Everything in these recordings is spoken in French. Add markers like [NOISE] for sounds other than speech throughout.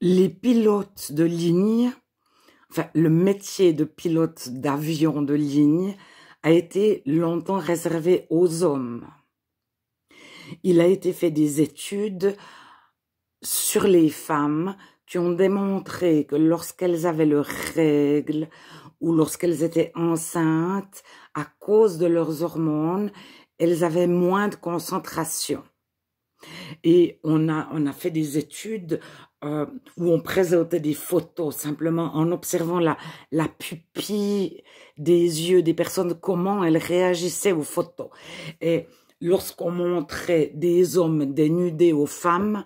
les pilotes de ligne, enfin le métier de pilote d'avion de ligne a été longtemps réservé aux hommes. Il a été fait des études sur les femmes qui ont démontré que lorsqu'elles avaient leurs règles ou lorsqu'elles étaient enceintes, à cause de leurs hormones, elles avaient moins de concentration. Et on a, fait des études euh, où on présentait des photos simplement en observant la, la pupille des yeux des personnes, comment elles réagissaient aux photos. Et lorsqu'on montrait des hommes dénudés aux femmes,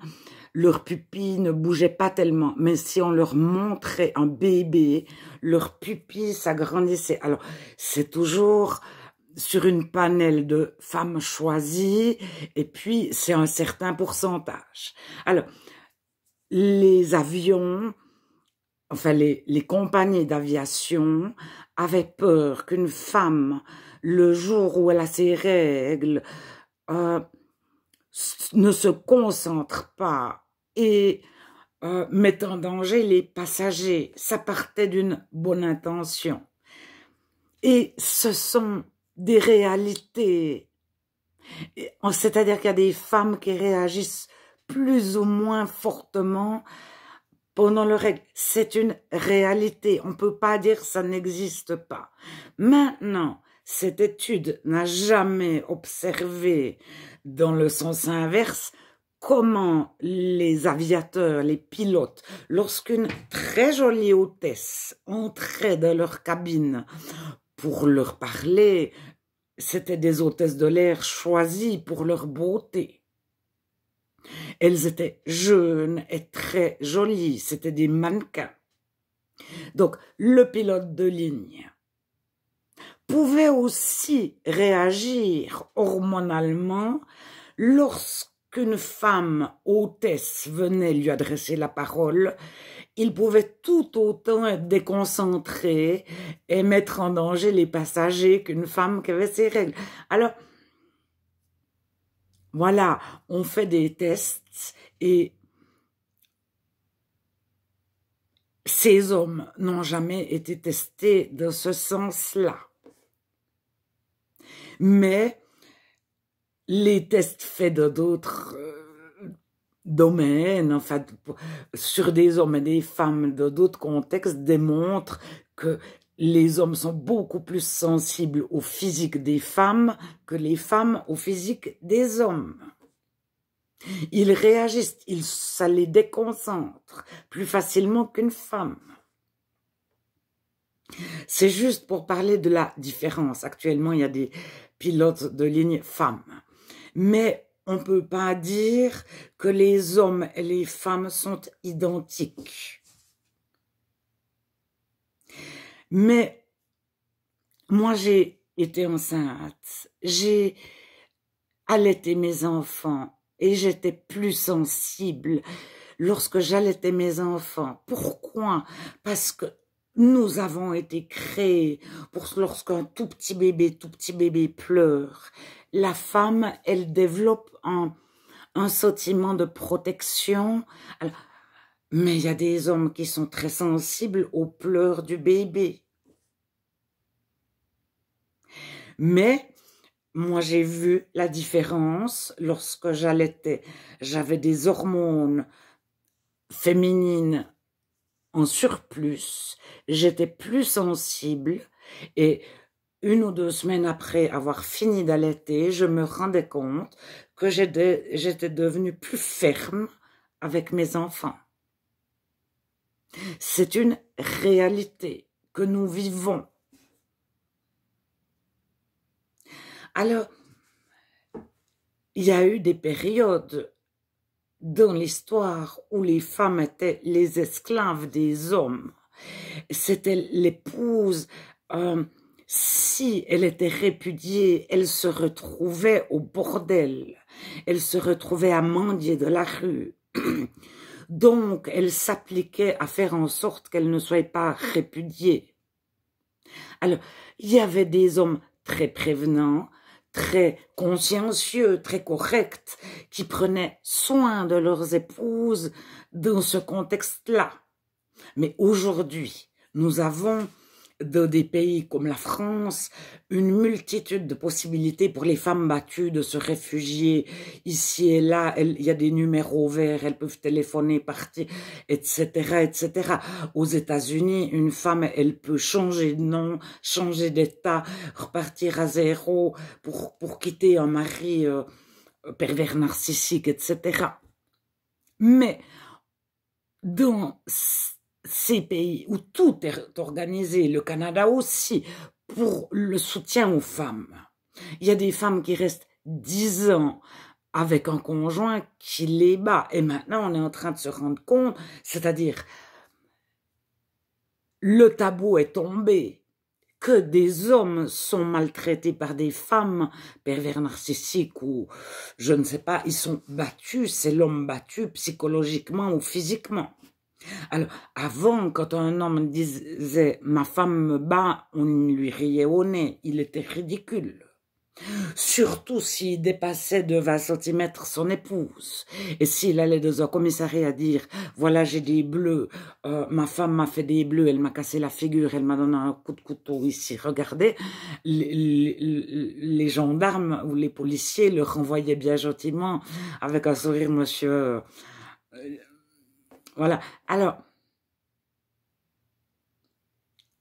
leur pupille ne bougeait pas tellement, mais si on leur montrait un bébé, leur pupille s'agrandissait. Alors, c'est toujours sur une panel de femmes choisies, et puis c'est un certain pourcentage. Alors, les avions, enfin les, compagnies d'aviation avaient peur qu'une femme, le jour où elle a ses règles, euh, ne se concentre pas et euh, mette en danger les passagers. Ça partait d'une bonne intention. Et ce sont des réalités. C'est-à-dire qu'il y a des femmes qui réagissent plus ou moins fortement pendant le règne, C'est une réalité. On ne peut pas dire que ça n'existe pas. Maintenant, cette étude n'a jamais observé, dans le sens inverse, comment les aviateurs, les pilotes, lorsqu'une très jolie hôtesse entrait dans leur cabine pour leur parler. C'étaient des hôtesses de l'air choisies pour leur beauté. Elles étaient jeunes et très jolies, c'étaient des mannequins. Donc le pilote de ligne pouvait aussi réagir hormonalement lorsque qu'une femme hôtesse venait lui adresser la parole, il pouvait tout autant être déconcentré et mettre en danger les passagers qu'une femme qui avait ses règles. Alors, voilà, on fait des tests et ces hommes n'ont jamais été testés dans ce sens-là. Mais les tests faits dans d'autres euh, domaines, fait sur des hommes et des femmes dans d'autres contextes démontrent que les hommes sont beaucoup plus sensibles au physique des femmes que les femmes au physique des hommes. Ils réagissent, ils, ça les déconcentre plus facilement qu'une femme. C'est juste pour parler de la différence. Actuellement, il y a des pilotes de ligne femmes mais on ne peut pas dire que les hommes et les femmes sont identiques. Mais moi, j'ai été enceinte, j'ai allaité mes enfants et j'étais plus sensible lorsque j'allaitais mes enfants. Pourquoi Parce que nous avons été créés pour lorsqu'un tout petit bébé, tout petit bébé pleure. La femme, elle développe un, un sentiment de protection. mais il y a des hommes qui sont très sensibles aux pleurs du bébé. Mais moi, j'ai vu la différence lorsque j'allaitais. J'avais des hormones féminines en surplus, j'étais plus sensible et une ou deux semaines après avoir fini d'allaiter, je me rendais compte que j'étais devenue plus ferme avec mes enfants. C'est une réalité que nous vivons. Alors, il y a eu des périodes dans l'histoire où les femmes étaient les esclaves des hommes. C'était l'épouse. Euh, si elle était répudiée, elle se retrouvait au bordel. Elle se retrouvait à mendier de la rue. [CLEARS THROAT] Donc, elle s'appliquait à faire en sorte qu'elle ne soit pas répudiée. Alors, il y avait des hommes très prévenants, très consciencieux, très corrects, qui prenaient soin de leurs épouses dans ce contexte-là. Mais aujourd'hui, nous avons dans des pays comme la France, une multitude de possibilités pour les femmes battues de se réfugier ici et là. Il y a des numéros verts, elles peuvent téléphoner, partir, etc., etc. Aux États-Unis, une femme, elle peut changer de nom, changer d'état, repartir à zéro pour, pour quitter un mari euh, pervers narcissique, etc. Mais dans ces pays où tout est organisé, le Canada aussi, pour le soutien aux femmes. Il y a des femmes qui restent dix ans avec un conjoint qui les bat. Et maintenant, on est en train de se rendre compte, c'est-à-dire, le tabou est tombé, que des hommes sont maltraités par des femmes pervers narcissiques ou je ne sais pas, ils sont battus, c'est l'homme battu psychologiquement ou physiquement. Alors, avant, quand un homme disait « ma femme me bat », on lui riait au nez, il était ridicule. Surtout s'il dépassait de 20 cm son épouse. Et s'il allait dans un commissariat dire « voilà, j'ai des bleus, euh, ma femme m'a fait des bleus, elle m'a cassé la figure, elle m'a donné un coup de couteau ici, regardez », les gendarmes ou les policiers le renvoyaient bien gentiment avec un sourire « monsieur… Euh, voilà. Alors,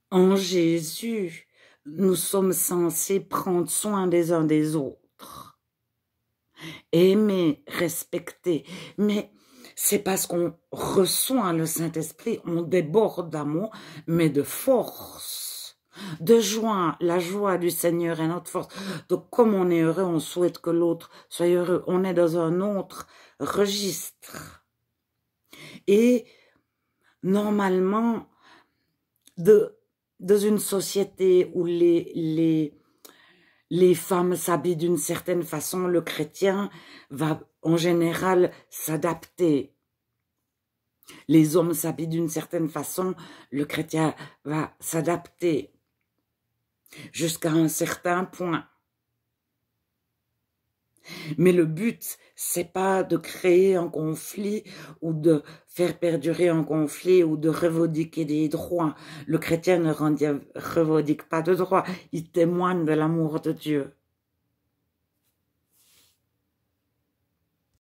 en Jésus, nous sommes censés prendre soin des uns des autres, aimer, respecter. Mais c'est parce qu'on reçoit le Saint-Esprit, on déborde d'amour, mais de force, de joie. La joie du Seigneur est notre force. Donc comme on est heureux, on souhaite que l'autre soit heureux. On est dans un autre registre. Et normalement, de, dans une société où les, les, les femmes s'habillent d'une certaine façon, le chrétien va en général s'adapter. Les hommes s'habillent d'une certaine façon, le chrétien va s'adapter jusqu'à un certain point. Mais le but, c'est pas de créer un conflit ou de faire perdurer un conflit ou de revendiquer des droits. Le chrétien ne revendique pas de droits, il témoigne de l'amour de Dieu.